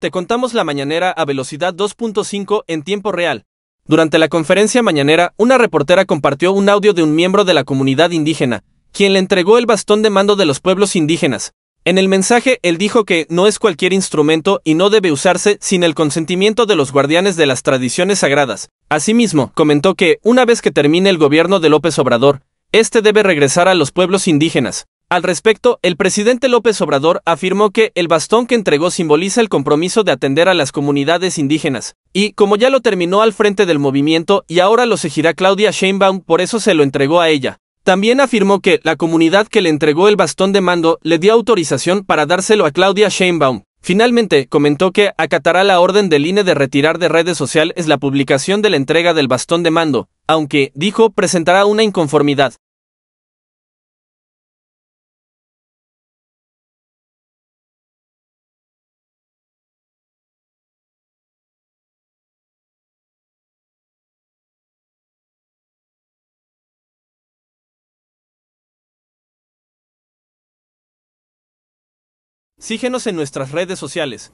Te contamos la mañanera a velocidad 2.5 en tiempo real. Durante la conferencia mañanera, una reportera compartió un audio de un miembro de la comunidad indígena, quien le entregó el bastón de mando de los pueblos indígenas. En el mensaje, él dijo que no es cualquier instrumento y no debe usarse sin el consentimiento de los guardianes de las tradiciones sagradas. Asimismo, comentó que, una vez que termine el gobierno de López Obrador, este debe regresar a los pueblos indígenas. Al respecto, el presidente López Obrador afirmó que el bastón que entregó simboliza el compromiso de atender a las comunidades indígenas, y como ya lo terminó al frente del movimiento y ahora lo seguirá Claudia Sheinbaum, por eso se lo entregó a ella. También afirmó que la comunidad que le entregó el bastón de mando le dio autorización para dárselo a Claudia Sheinbaum. Finalmente, comentó que acatará la orden del INE de retirar de redes sociales la publicación de la entrega del bastón de mando, aunque, dijo, presentará una inconformidad. Síguenos en nuestras redes sociales.